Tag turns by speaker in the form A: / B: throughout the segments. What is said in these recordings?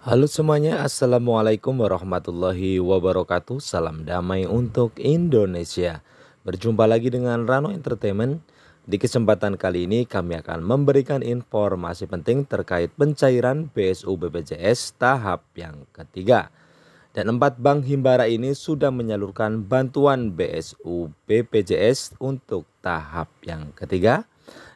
A: Halo semuanya, Assalamualaikum warahmatullahi wabarakatuh Salam damai untuk Indonesia Berjumpa lagi dengan Rano Entertainment Di kesempatan kali ini kami akan memberikan informasi penting terkait pencairan BSU BPJS tahap yang ketiga Dan empat bank Himbara ini sudah menyalurkan bantuan BSU BPJS untuk tahap yang ketiga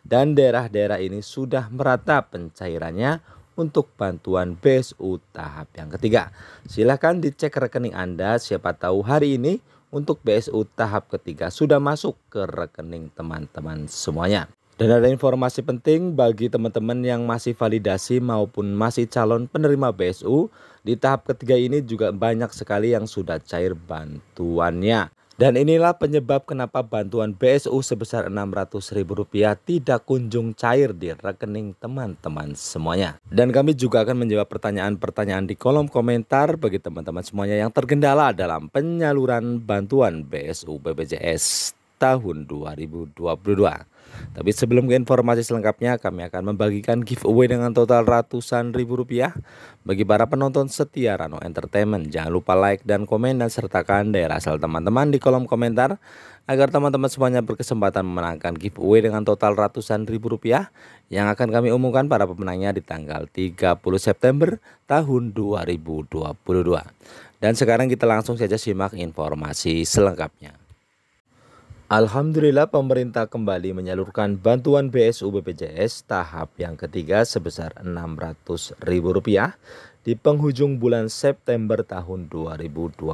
A: Dan daerah-daerah ini sudah merata pencairannya untuk bantuan BSU tahap yang ketiga. Silahkan dicek rekening Anda siapa tahu hari ini untuk BSU tahap ketiga sudah masuk ke rekening teman-teman semuanya. Dan ada informasi penting bagi teman-teman yang masih validasi maupun masih calon penerima BSU. Di tahap ketiga ini juga banyak sekali yang sudah cair bantuannya. Dan inilah penyebab kenapa bantuan BSU sebesar Rp600.000 tidak kunjung cair di rekening teman-teman semuanya. Dan kami juga akan menjawab pertanyaan-pertanyaan di kolom komentar bagi teman-teman semuanya yang tergendala dalam penyaluran bantuan BSU BPJS tahun 2022. Tapi sebelum ke informasi selengkapnya, kami akan membagikan giveaway dengan total ratusan ribu rupiah bagi para penonton setia Rano Entertainment. Jangan lupa like dan komen dan sertakan daerah asal teman-teman di kolom komentar agar teman-teman semuanya berkesempatan memenangkan giveaway dengan total ratusan ribu rupiah yang akan kami umumkan para pemenangnya di tanggal 30 September tahun 2022. Dan sekarang kita langsung saja simak informasi selengkapnya. Alhamdulillah pemerintah kembali menyalurkan bantuan BSU BPJS tahap yang ketiga sebesar Rp600.000 di penghujung bulan September tahun 2022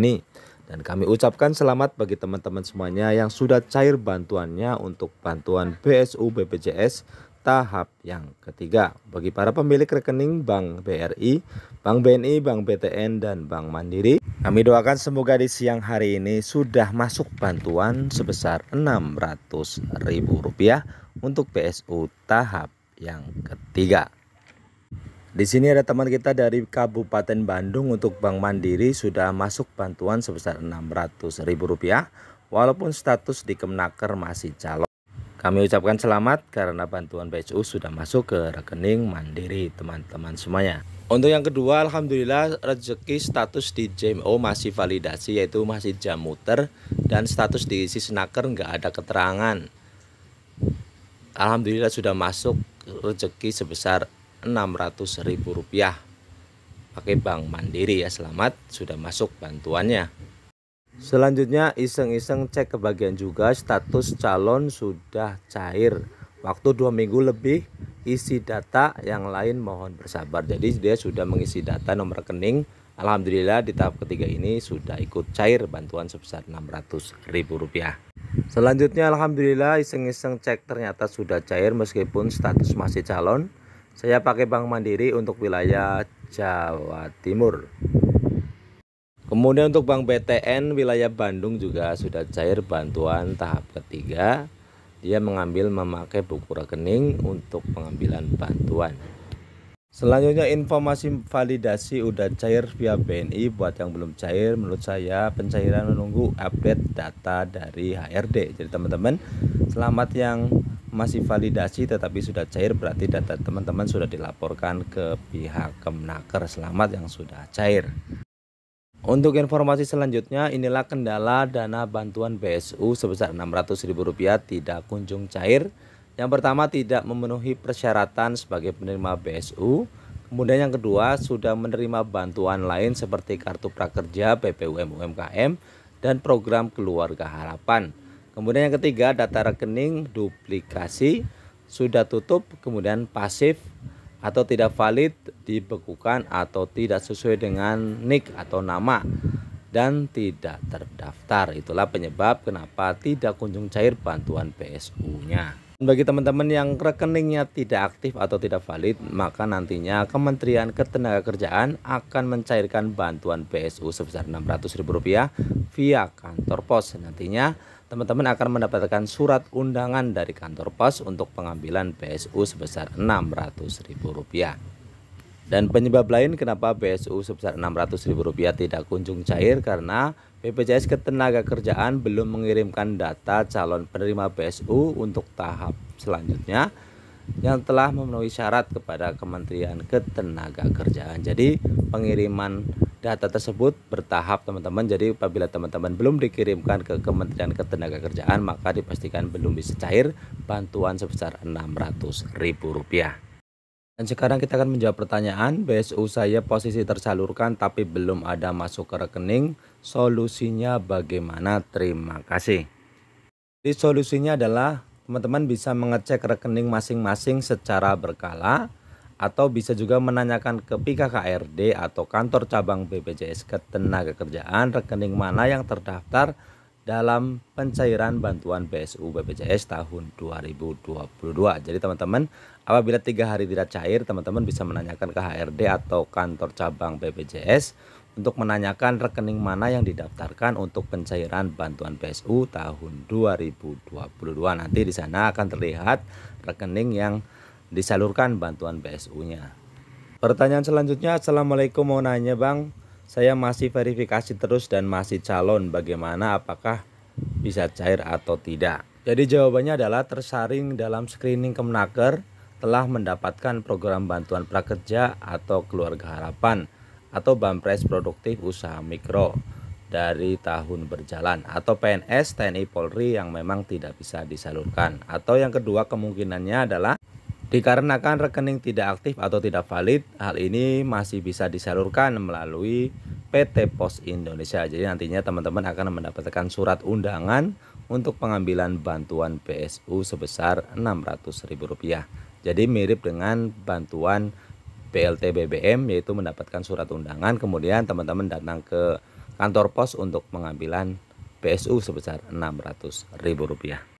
A: ini. Dan kami ucapkan selamat bagi teman-teman semuanya yang sudah cair bantuannya untuk bantuan BSU BPJS tahap yang ketiga bagi para pemilik rekening Bank BRI, Bank BNI, Bank BTN, dan Bank Mandiri. Kami doakan semoga di siang hari ini sudah masuk bantuan sebesar Rp600.000 untuk PSU tahap yang ketiga. Di sini ada teman kita dari Kabupaten Bandung untuk Bank Mandiri sudah masuk bantuan sebesar Rp600.000 walaupun status di Kemnaker masih calon. Kami ucapkan selamat karena bantuan PSU sudah masuk ke rekening mandiri teman-teman semuanya. Untuk yang kedua, Alhamdulillah rezeki status di JMO masih validasi yaitu masih jam muter dan status di isi senaker nggak ada keterangan. Alhamdulillah sudah masuk rezeki sebesar Rp600.000 pakai bank mandiri ya selamat sudah masuk bantuannya. Selanjutnya iseng-iseng cek kebagian juga status calon sudah cair. Waktu dua minggu lebih isi data yang lain mohon bersabar. Jadi dia sudah mengisi data nomor rekening. Alhamdulillah di tahap ketiga ini sudah ikut cair bantuan sebesar Rp600.000. Selanjutnya alhamdulillah iseng-iseng cek ternyata sudah cair meskipun status masih calon. Saya pakai Bank Mandiri untuk wilayah Jawa Timur. Kemudian untuk Bank BTN wilayah Bandung juga sudah cair bantuan tahap ketiga. Dia mengambil memakai buku rekening untuk pengambilan bantuan. Selanjutnya informasi validasi udah cair via BNI buat yang belum cair menurut saya pencairan menunggu update data dari HRD. Jadi teman-teman selamat yang masih validasi tetapi sudah cair berarti data teman-teman sudah dilaporkan ke pihak Kemnaker. Selamat yang sudah cair. Untuk informasi selanjutnya, inilah kendala dana bantuan BSU sebesar Rp600.000 tidak kunjung cair. Yang pertama tidak memenuhi persyaratan sebagai penerima BSU. Kemudian yang kedua sudah menerima bantuan lain seperti kartu prakerja BPUM, UMKM dan program keluarga harapan. Kemudian yang ketiga data rekening duplikasi sudah tutup kemudian pasif atau tidak valid dibekukan atau tidak sesuai dengan nick atau nama dan tidak terdaftar. Itulah penyebab kenapa tidak kunjung cair bantuan PSU-nya. Bagi teman-teman yang rekeningnya tidak aktif atau tidak valid, maka nantinya Kementerian Ketenagakerjaan akan mencairkan bantuan PSU sebesar Rp600.000 via kantor pos. Nantinya teman-teman akan mendapatkan surat undangan dari kantor pos untuk pengambilan PSU sebesar Rp600.000. Dan penyebab lain kenapa PSU sebesar Rp600.000 tidak kunjung cair karena BPJS Ketenagakerjaan belum mengirimkan data calon penerima PSU untuk tahap selanjutnya yang telah memenuhi syarat kepada Kementerian Ketenagakerjaan. Jadi pengiriman data tersebut bertahap teman-teman jadi apabila teman-teman belum dikirimkan ke Kementerian Ketenagakerjaan maka dipastikan belum bisa cair bantuan sebesar Rp600.000 dan sekarang kita akan menjawab pertanyaan BSU saya posisi tersalurkan tapi belum ada masuk ke rekening solusinya bagaimana terima kasih jadi solusinya adalah teman-teman bisa mengecek rekening masing-masing secara berkala atau bisa juga menanyakan ke PKKRD atau kantor cabang BPJS Ketenagakerjaan rekening mana yang terdaftar dalam pencairan bantuan BSU BPJS tahun 2022. Jadi teman-teman, apabila tiga hari tidak cair, teman-teman bisa menanyakan ke HRD atau kantor cabang BPJS untuk menanyakan rekening mana yang didaftarkan untuk pencairan bantuan BSU tahun 2022. Nanti di sana akan terlihat rekening yang disalurkan bantuan BSU-nya. Pertanyaan selanjutnya, Assalamualaikum mau nanya Bang, saya masih verifikasi terus dan masih calon bagaimana apakah bisa cair atau tidak. Jadi jawabannya adalah tersaring dalam screening Kemenaker telah mendapatkan program bantuan prakerja atau keluarga harapan atau Bampres Produktif Usaha Mikro dari tahun berjalan atau PNS TNI Polri yang memang tidak bisa disalurkan atau yang kedua kemungkinannya adalah Dikarenakan rekening tidak aktif atau tidak valid, hal ini masih bisa disalurkan melalui PT Pos Indonesia. Jadi nantinya teman-teman akan mendapatkan surat undangan untuk pengambilan bantuan PSU sebesar Rp600.000. Jadi mirip dengan bantuan PLT BBM yaitu mendapatkan surat undangan kemudian teman-teman datang ke kantor pos untuk pengambilan PSU sebesar Rp600.000.